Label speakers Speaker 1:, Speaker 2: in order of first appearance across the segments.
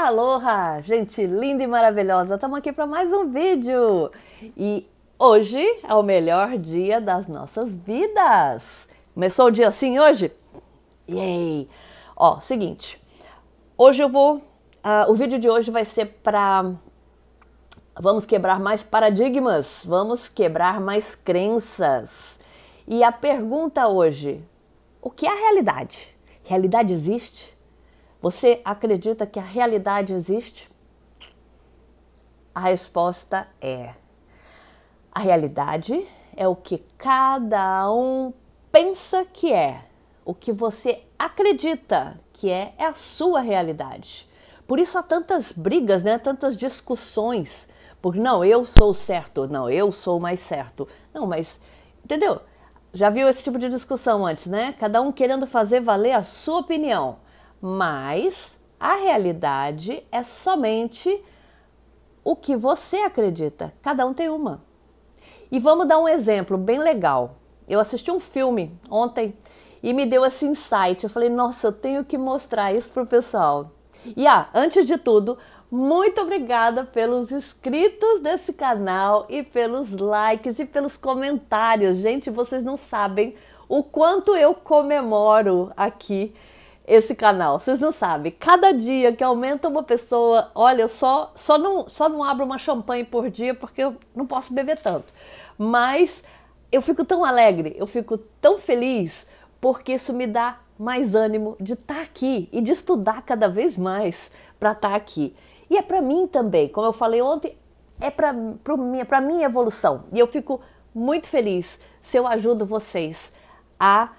Speaker 1: Aloha, gente linda e maravilhosa! Estamos aqui para mais um vídeo e hoje é o melhor dia das nossas vidas. Começou o dia assim hoje? Yay! Ó, seguinte, hoje eu vou. Uh, o vídeo de hoje vai ser para. Vamos quebrar mais paradigmas, vamos quebrar mais crenças. E a pergunta hoje: o que é a realidade? Realidade existe? Você acredita que a realidade existe? A resposta é: a realidade é o que cada um pensa que é, o que você acredita que é, é a sua realidade. Por isso há tantas brigas, né? tantas discussões. Porque não, eu sou certo, não, eu sou mais certo. Não, mas entendeu? Já viu esse tipo de discussão antes, né? Cada um querendo fazer valer a sua opinião mas a realidade é somente o que você acredita. Cada um tem uma. E vamos dar um exemplo bem legal. Eu assisti um filme ontem e me deu esse insight. Eu falei, nossa, eu tenho que mostrar isso pro pessoal. E ah, antes de tudo, muito obrigada pelos inscritos desse canal e pelos likes e pelos comentários. Gente, vocês não sabem o quanto eu comemoro aqui esse canal. Vocês não sabem. Cada dia que aumenta uma pessoa, olha, só, só, não, só não abro uma champanhe por dia porque eu não posso beber tanto. Mas eu fico tão alegre, eu fico tão feliz, porque isso me dá mais ânimo de estar tá aqui e de estudar cada vez mais para estar tá aqui. E é para mim também, como eu falei ontem, é para minha, para minha evolução. E eu fico muito feliz se eu ajudo vocês a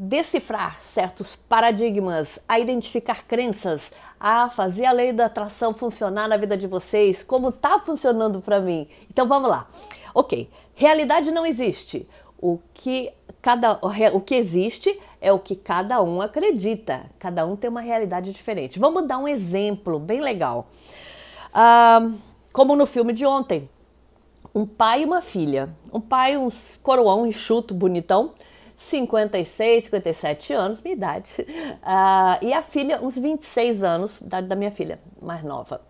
Speaker 1: decifrar certos paradigmas, a identificar crenças, a fazer a lei da atração funcionar na vida de vocês, como tá funcionando para mim. Então vamos lá. OK. Realidade não existe. O que cada o que existe é o que cada um acredita. Cada um tem uma realidade diferente. Vamos dar um exemplo bem legal. Ah, como no filme de ontem, um pai e uma filha. Um pai, um coroão enxuto, bonitão, 56, 57 anos, minha idade. Uh, e a filha, uns 26 anos, idade da minha filha, mais nova,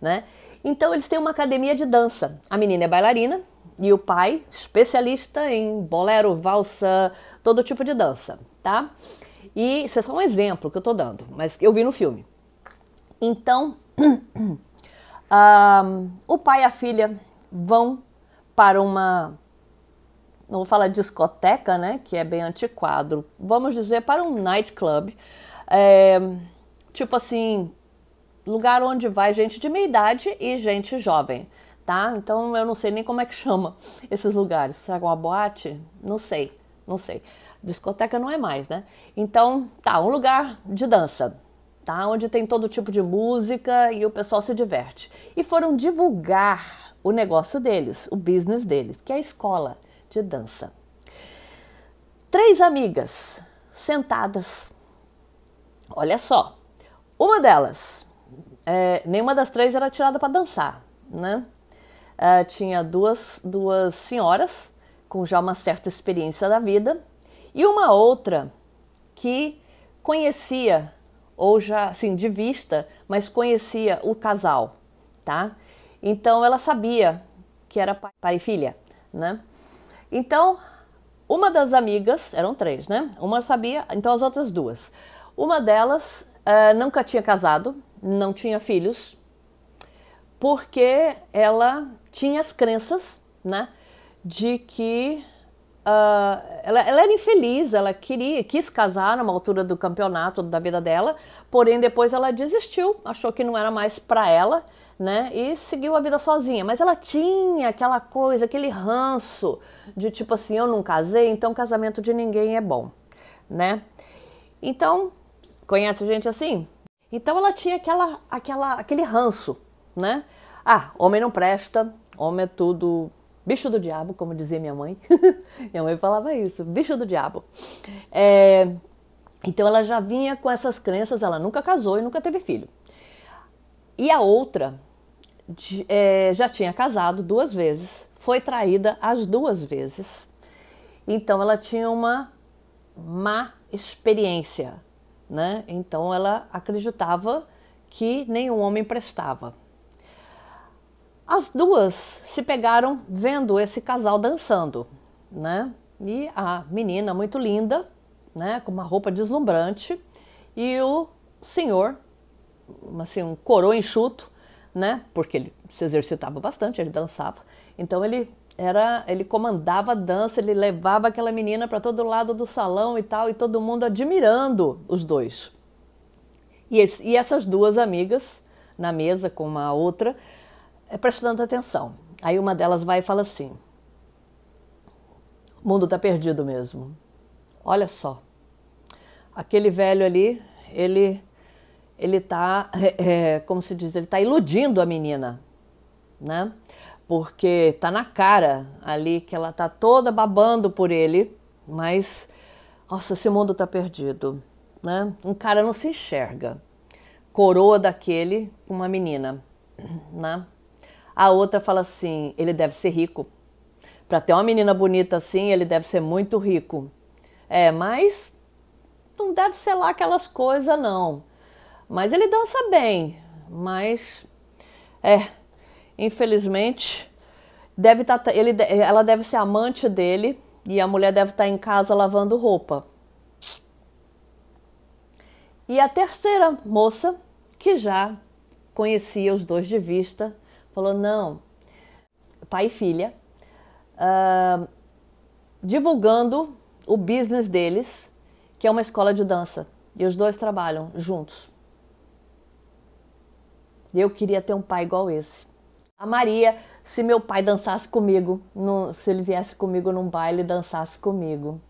Speaker 1: né? Então eles têm uma academia de dança. A menina é bailarina e o pai, especialista em bolero, valsa, todo tipo de dança, tá? E isso é só um exemplo que eu tô dando, mas eu vi no filme. Então, uh, o pai e a filha vão para uma não vou falar discoteca, né, que é bem antiquado, vamos dizer para um nightclub, é, tipo assim, lugar onde vai gente de meia idade e gente jovem, tá? Então eu não sei nem como é que chama esses lugares, será é uma boate? Não sei, não sei. Discoteca não é mais, né? Então, tá, um lugar de dança, tá? Onde tem todo tipo de música e o pessoal se diverte. E foram divulgar o negócio deles, o business deles, que é a escola de dança. Três amigas sentadas. Olha só, uma delas, é, nenhuma das três era tirada para dançar, né? É, tinha duas, duas senhoras com já uma certa experiência da vida e uma outra que conhecia ou já assim de vista, mas conhecia o casal, tá? Então ela sabia que era pai e filha, né? Então, uma das amigas, eram três, né? Uma sabia, então as outras duas. Uma delas uh, nunca tinha casado, não tinha filhos, porque ela tinha as crenças, né? De que ah, ela, ela, era infeliz, ela queria, quis casar numa altura do campeonato da vida dela, porém depois ela desistiu, achou que não era mais para ela, né? E seguiu a vida sozinha. Mas ela tinha aquela coisa, aquele ranço de tipo assim, eu não casei, então casamento de ninguém é bom, né? Então, conhece gente assim? Então ela tinha aquela, aquela, aquele ranço, né? Ah, homem não presta, homem é tudo bicho do diabo, como dizia minha mãe. minha mãe falava isso, bicho do diabo. É, então ela já vinha com essas crenças, ela nunca casou e nunca teve filho. E a outra de, é, já tinha casado duas vezes, foi traída as duas vezes. Então ela tinha uma má experiência, né? Então ela acreditava que nenhum homem prestava. As duas se pegaram vendo esse casal dançando, né? E a menina muito linda, né, com uma roupa deslumbrante, e o senhor, assim, um coroa enxuto, né? Porque ele se exercitava bastante, ele dançava. Então ele era, ele comandava a dança, ele levava aquela menina para todo lado do salão e tal, e todo mundo admirando os dois. E, esse, e essas duas amigas na mesa com uma outra é prestando atenção. Aí uma delas vai e fala assim: o mundo está perdido mesmo. Olha só, aquele velho ali, ele ele tá, é, é, como se diz, ele tá iludindo a menina, né? Porque tá na cara ali que ela tá toda babando por ele, mas nossa, esse mundo tá perdido, né? Um cara não se enxerga. Coroa daquele uma menina, né? A outra fala assim: ele deve ser rico. Para ter uma menina bonita assim, ele deve ser muito rico. É, mas não deve ser lá aquelas coisas, não. Mas ele dança bem. Mas, é, infelizmente, deve tá, ele, ela deve ser amante dele e a mulher deve estar tá em casa lavando roupa. E a terceira moça, que já conhecia os dois de vista, Falou, não, pai e filha, uh, divulgando o business deles, que é uma escola de dança. E os dois trabalham juntos. Eu queria ter um pai igual esse. A Maria, se meu pai dançasse comigo, no, se ele viesse comigo num baile e dançasse comigo.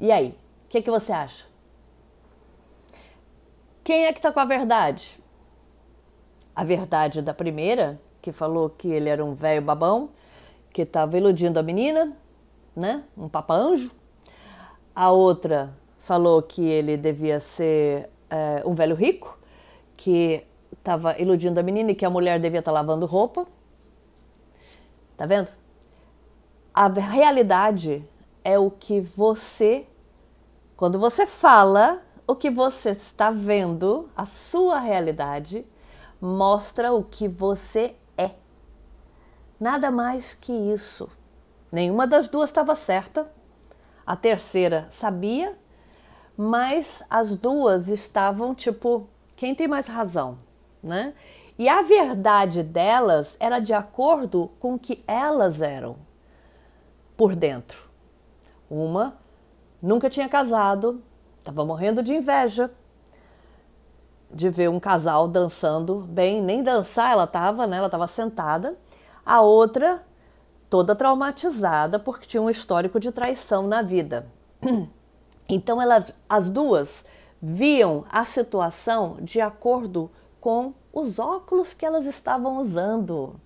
Speaker 1: E aí, o que, que você acha? Quem é que tá com a verdade? a verdade da primeira, que falou que ele era um velho babão, que estava iludindo a menina, né? Um papa-anjo. A outra falou que ele devia ser é, um velho rico, que estava iludindo a menina e que a mulher devia estar tá lavando roupa. Tá vendo? A realidade é o que você, quando você fala, o que você está vendo, a sua realidade mostra o que você é. Nada mais que isso. Nenhuma das duas estava certa. A terceira sabia, mas as duas estavam tipo, quem tem mais razão, né? E a verdade delas era de acordo com o que elas eram por dentro. Uma nunca tinha casado, estava morrendo de inveja, de ver um casal dançando bem, nem dançar ela estava, né? Ela estava sentada. A outra toda traumatizada porque tinha um histórico de traição na vida. Então elas as duas viam a situação de acordo com os óculos que elas estavam usando,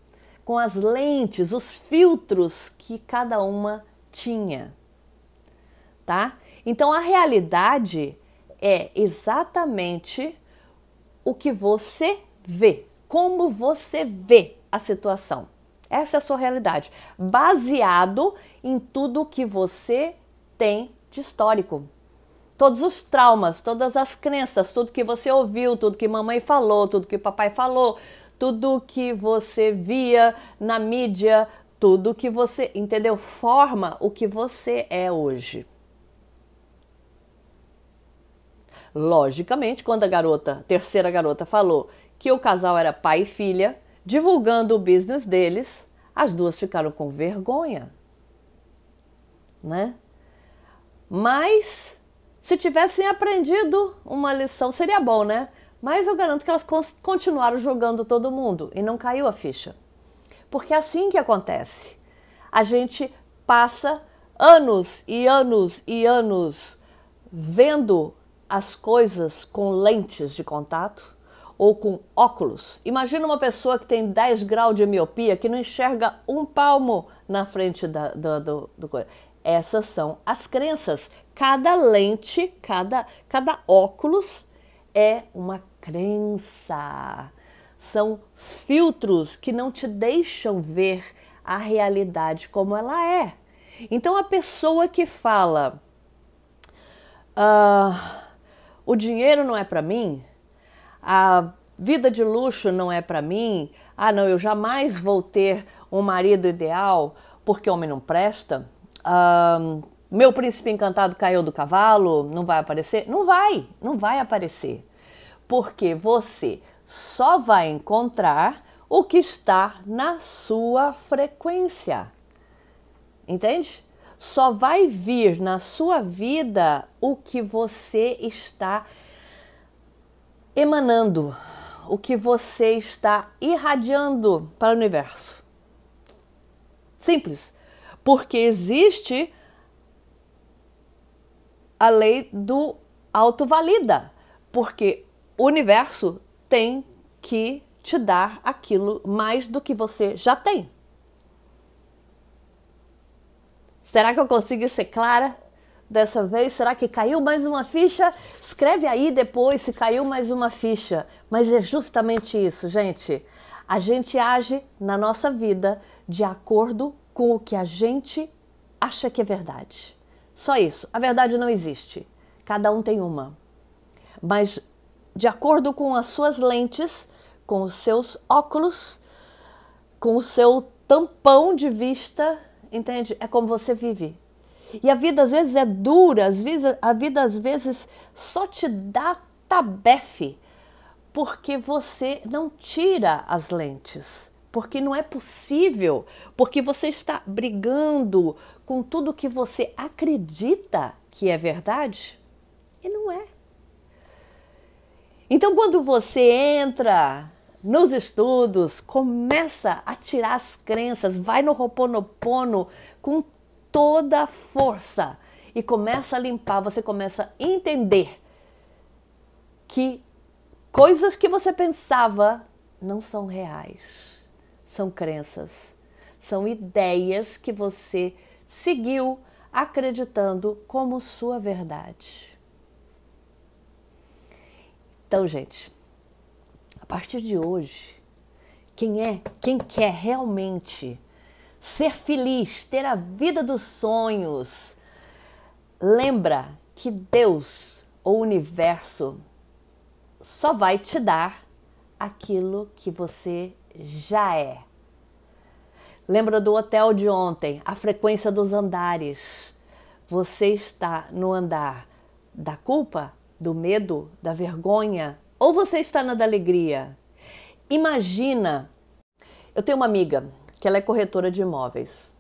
Speaker 1: com as lentes, os filtros que cada uma tinha. Tá? Então a realidade é exatamente o que você vê, como você vê a situação. Essa é a sua realidade, baseado em tudo que você tem de histórico. Todos os traumas, todas as crenças, tudo que você ouviu, tudo que mamãe falou, tudo que papai falou, tudo que você via na mídia, tudo que você, entendeu? Forma o que você é hoje. Logicamente, quando a garota, terceira garota, falou que o casal era pai e filha, divulgando o business deles, as duas ficaram com vergonha, né? Mas se tivessem aprendido uma lição, seria bom, né? Mas eu garanto que elas continuaram jogando todo mundo e não caiu a ficha. Porque é assim que acontece. A gente passa anos e anos e anos vendo as coisas com lentes de contato ou com óculos. Imagina uma pessoa que tem 10 graus de miopia, que não enxerga um palmo na frente da, do, do, do coisa. Essas são as crenças. Cada lente, cada, cada óculos é uma crença. São filtros que não te deixam ver a realidade como ela é. Então a pessoa que fala. Uh, o dinheiro não é para mim, a vida de luxo não é para mim, ah, não, eu jamais vou ter um marido ideal porque homem não presta, ah, meu príncipe encantado caiu do cavalo, não vai aparecer? Não vai, não vai aparecer. Porque você só vai encontrar o que está na sua frequência. Entende? Só vai vir na sua vida o que você está emanando, o que você está irradiando para o universo. Simples. Porque existe a lei do autovalida, porque o universo tem que te dar aquilo mais do que você já tem. Será que eu consigo ser clara dessa vez? Será que caiu mais uma ficha? Escreve aí depois se caiu mais uma ficha. Mas é justamente isso, gente. A gente age na nossa vida de acordo com o que a gente acha que é verdade. Só isso. A verdade não existe. Cada um tem uma. Mas de acordo com as suas lentes, com os seus óculos, com o seu tampão de vista, entende? É como você vive. E a vida às vezes é dura, às vezes, a vida às vezes só te dá tabefe, porque você não tira as lentes, porque não é possível, porque você está brigando com tudo que você acredita que é verdade e não é. Então, quando você entra nos estudos, começa a tirar as crenças, vai no Roponopono com toda a força e começa a limpar, você começa a entender que coisas que você pensava não são reais, são crenças, são ideias que você seguiu acreditando como sua verdade. Então, gente, partir de hoje, quem é, quem quer realmente ser feliz, ter a vida dos sonhos, lembra que Deus, o universo, só vai te dar aquilo que você já é. Lembra do hotel de ontem, a frequência dos andares. Você está no andar da culpa, do medo, da vergonha, ou você está na da alegria? Imagina, eu tenho uma amiga que ela é corretora de imóveis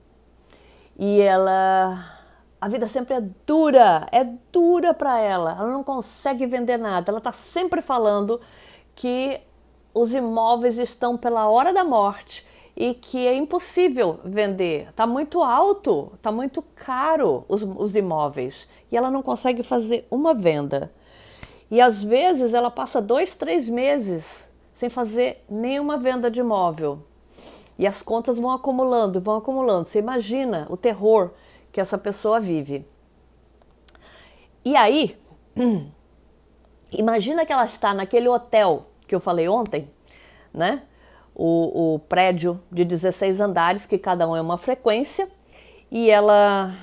Speaker 1: e ela a vida sempre é dura, é dura para ela. Ela não consegue vender nada. Ela está sempre falando que os imóveis estão pela hora da morte e que é impossível vender. Está muito alto, está muito caro os, os imóveis e ela não consegue fazer uma venda. E às vezes ela passa dois, três meses sem fazer nenhuma venda de imóvel. E as contas vão acumulando, vão acumulando. Você imagina o terror que essa pessoa vive. E aí, imagina que ela está naquele hotel que eu falei ontem, né? O, o prédio de 16 andares, que cada um é uma frequência, e ela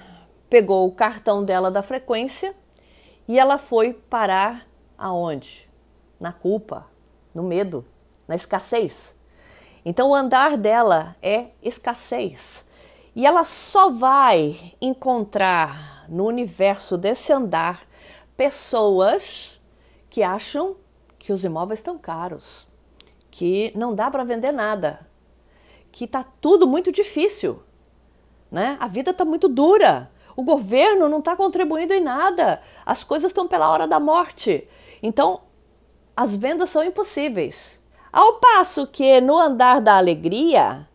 Speaker 1: pegou o cartão dela da frequência e ela foi parar Aonde? Na culpa, no medo, na escassez. Então o andar dela é escassez. E ela só vai encontrar no universo desse andar pessoas que acham que os imóveis estão caros, que não dá para vender nada, que está tudo muito difícil, né? A vida está muito dura. O governo não está contribuindo em nada. As coisas estão pela hora da morte. Então, as vendas são impossíveis. Ao passo que no andar da alegria,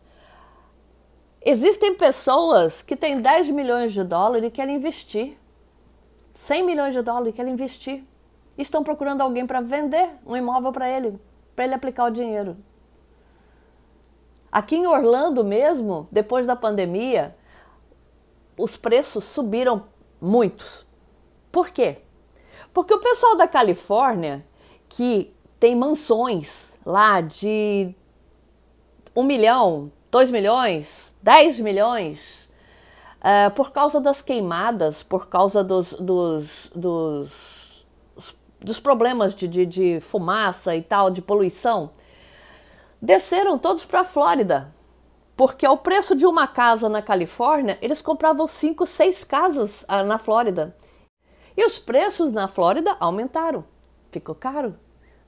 Speaker 1: existem pessoas que têm 10 milhões de dólares e querem investir. 100 milhões de dólares e querem investir. E estão procurando alguém para vender um imóvel para ele, para ele aplicar o dinheiro. Aqui em Orlando mesmo, depois da pandemia, os preços subiram muito. Por quê? Porque o pessoal da Califórnia, que tem mansões lá de um milhão, dois milhões, dez milhões, uh, por causa das queimadas, por causa dos, dos, dos, dos problemas de, de, de fumaça e tal, de poluição, desceram todos para a Flórida. Porque ao preço de uma casa na Califórnia, eles compravam cinco, seis casas ah, na Flórida. E os preços na Flórida aumentaram. Ficou caro,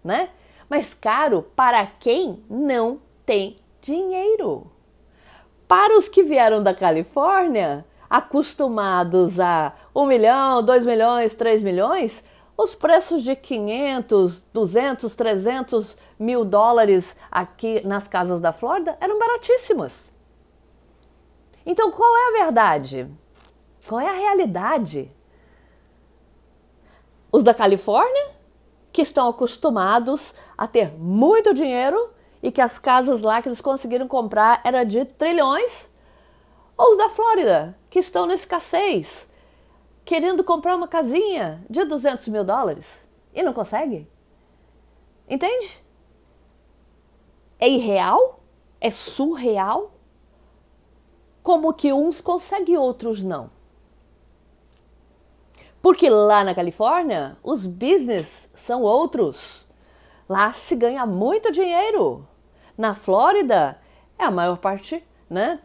Speaker 1: né? Mas caro para quem não tem dinheiro. Para os que vieram da Califórnia, acostumados a 1 milhão, 2 milhões, 3 milhões, os preços de 500, 200, 300 mil dólares aqui nas casas da Flórida eram baratíssimas. Então, qual é a verdade? Qual é a realidade? Os da Califórnia, que estão acostumados a ter muito dinheiro e que as casas lá que eles conseguiram comprar era de trilhões. Ou os da Flórida, que estão na escassez, querendo comprar uma casinha de 200 mil dólares e não consegue. Entende? É irreal? É surreal? Como que uns conseguem e outros não? Porque lá na Califórnia, os business são outros. Lá se ganha muito dinheiro. Na Flórida, é a maior parte, né?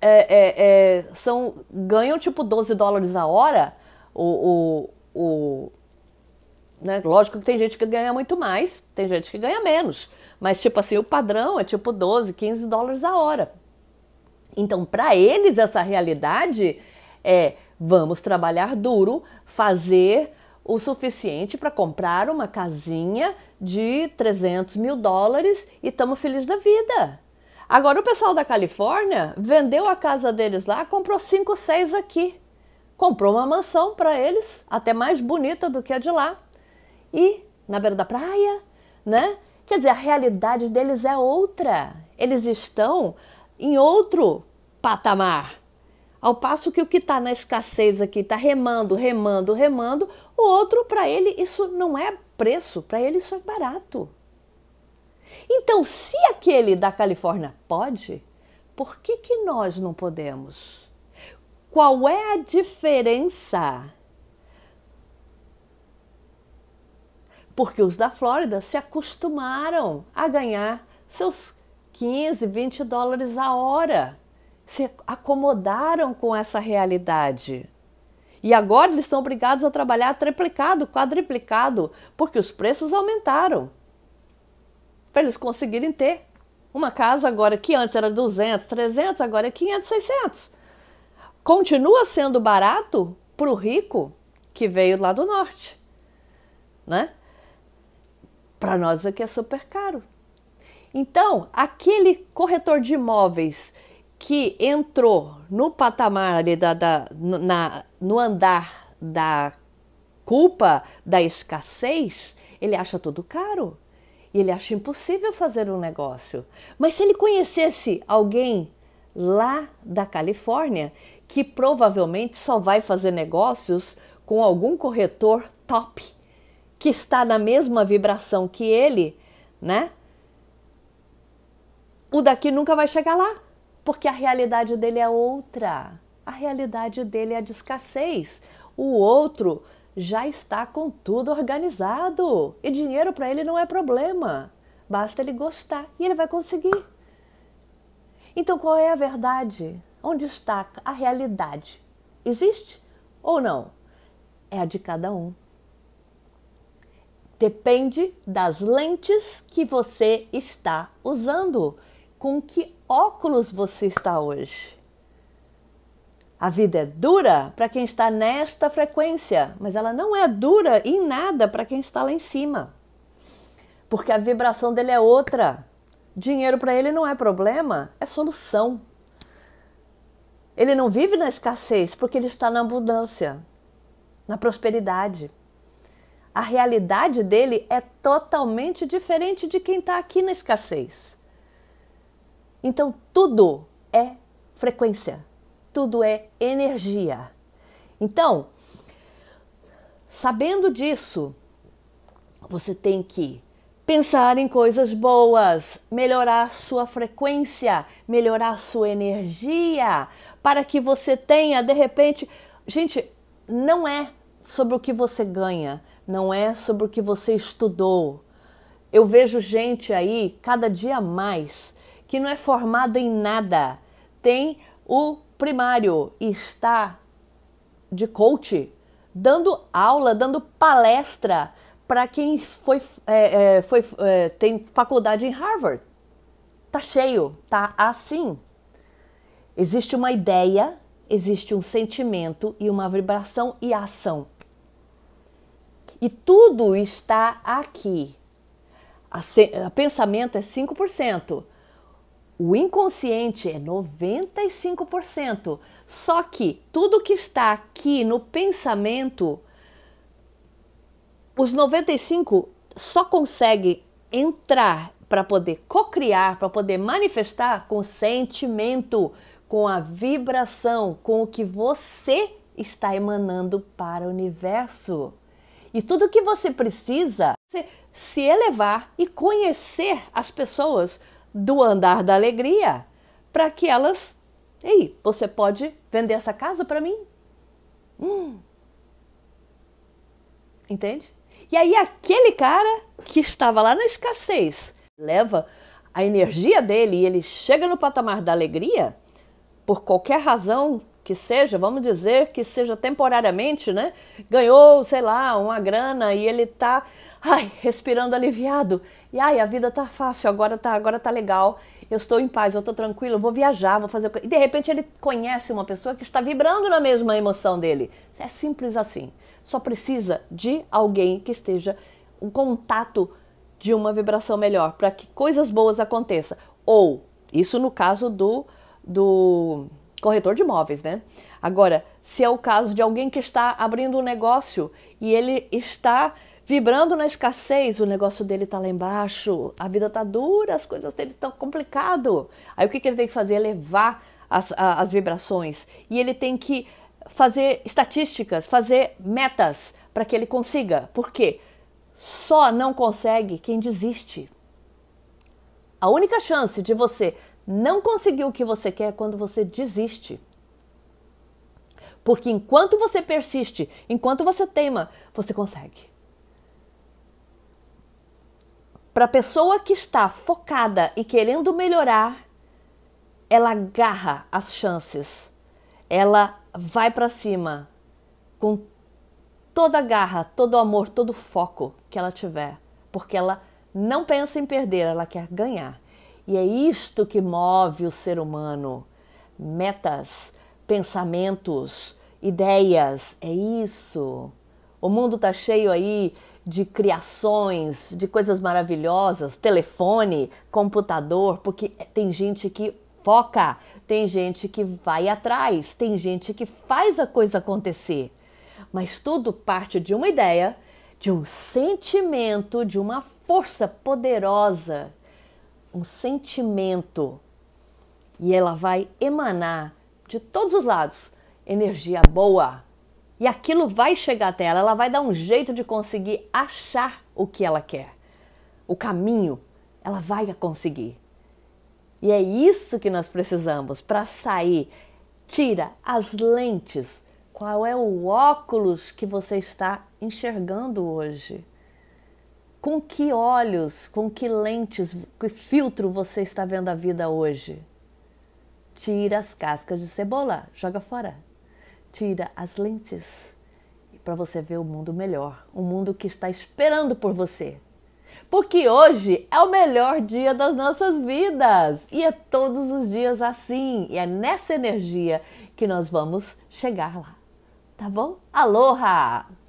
Speaker 1: É, é, é, são, ganham tipo 12 dólares a hora. O, o, o né? Lógico que tem gente que ganha muito mais, tem gente que ganha menos. Mas, tipo assim, o padrão é tipo 12, 15 dólares a hora. Então, para eles, essa realidade é Vamos trabalhar duro, fazer o suficiente para comprar uma casinha de 300 mil dólares e estamos felizes da vida. Agora, o pessoal da Califórnia vendeu a casa deles lá, comprou 5, 6 aqui. Comprou uma mansão para eles, até mais bonita do que a de lá. E na beira da praia, né? Quer dizer, a realidade deles é outra. Eles estão em outro patamar. Ao passo que o que está na escassez aqui está remando, remando, remando, o outro, para ele, isso não é preço, para ele isso é barato. Então, se aquele da Califórnia pode, por que, que nós não podemos? Qual é a diferença? Porque os da Flórida se acostumaram a ganhar seus 15, 20 dólares a hora se acomodaram com essa realidade. E agora eles estão obrigados a trabalhar triplicado, quadriplicado, porque os preços aumentaram. Para eles conseguirem ter uma casa agora que antes era 200, 300, agora é 500, 600. Continua sendo barato para o rico que veio lá do norte, né? Para nós aqui é super caro. Então, aquele corretor de imóveis que entrou no patamar ali da, da na, no andar da culpa, da escassez, ele acha tudo caro. E ele acha impossível fazer um negócio. Mas se ele conhecesse alguém lá da Califórnia, que provavelmente só vai fazer negócios com algum corretor top, que está na mesma vibração que ele, né? O daqui nunca vai chegar lá porque a realidade dele é outra. A realidade dele é a de escassez. O outro já está com tudo organizado e dinheiro para ele não é problema. Basta ele gostar e ele vai conseguir. Então qual é a verdade? Onde está a realidade? Existe ou não? É a de cada um. Depende das lentes que você está usando, com que óculos você está hoje. A vida é dura para quem está nesta frequência, mas ela não é dura em nada para quem está lá em cima. Porque a vibração dele é outra. Dinheiro para ele não é problema, é solução. Ele não vive na escassez porque ele está na abundância, na prosperidade. A realidade dele é totalmente diferente de quem está aqui na escassez. Então, tudo é frequência, tudo é energia. Então, sabendo disso, você tem que pensar em coisas boas, melhorar sua frequência, melhorar sua energia, para que você tenha de repente. Gente, não é sobre o que você ganha, não é sobre o que você estudou. Eu vejo gente aí cada dia mais que não é formada em nada, tem o primário, está de coach, dando aula, dando palestra para quem foi, é, é, foi é, tem faculdade em Harvard. Tá cheio, tá assim. Existe uma ideia, existe um sentimento e uma vibração e ação. E tudo está aqui. A pensamento é 5%, o inconsciente é 95%. Só que tudo que está aqui no pensamento, os 95 só consegue entrar para poder co-criar, para poder manifestar com sentimento, com a vibração, com o que você está emanando para o universo. E tudo que você precisa é se elevar e conhecer as pessoas do andar da alegria para que elas. Ei, você pode vender essa casa para mim? Hum. Entende? E aí, aquele cara que estava lá na escassez leva a energia dele e ele chega no patamar da alegria, por qualquer razão que seja, vamos dizer que seja temporariamente, né? Ganhou, sei lá, uma grana e ele tá, ai, respirando aliviado. E ai, a vida tá fácil, agora tá, agora tá legal. Eu estou em paz, eu tô tranquilo, eu vou viajar, vou fazer E de repente ele conhece uma pessoa que está vibrando na mesma emoção dele. É simples assim. Só precisa de alguém que esteja um contato de uma vibração melhor para que coisas boas aconteçam. Ou isso no caso do do corretor de imóveis, né? Agora, se é o caso de alguém que está abrindo um negócio e ele está vibrando na escassez, o negócio dele está lá embaixo, a vida está dura, as coisas dele estão complicado. Aí o que, que ele tem que fazer? Elevar as, as vibrações e ele tem que fazer estatísticas, fazer metas para que ele consiga. Por quê? Só não consegue quem desiste. A única chance de você não conseguiu o que você quer quando você desiste. Porque enquanto você persiste, enquanto você teima, você consegue. Para a pessoa que está focada e querendo melhorar, ela agarra as chances. Ela vai para cima com toda a garra, todo o amor, todo o foco que ela tiver, porque ela não pensa em perder, ela quer ganhar. E é isto que move o ser humano. Metas, pensamentos, ideias, é isso. O mundo tá cheio aí de criações, de coisas maravilhosas, telefone, computador, porque tem gente que foca, tem gente que vai atrás, tem gente que faz a coisa acontecer. Mas tudo parte de uma ideia, de um sentimento, de uma força poderosa um sentimento e ela vai emanar de todos os lados energia boa. E aquilo vai chegar até ela, ela vai dar um jeito de conseguir achar o que ela quer. O caminho, ela vai conseguir. E é isso que nós precisamos para sair. Tira as lentes. Qual é o óculos que você está enxergando hoje? Com que olhos, com que lentes, que filtro você está vendo a vida hoje? Tira as cascas de cebola, joga fora. Tira as lentes para você ver o um mundo melhor, um mundo que está esperando por você. Porque hoje é o melhor dia das nossas vidas e é todos os dias assim, e é nessa energia que nós vamos chegar lá. Tá bom? Aloha!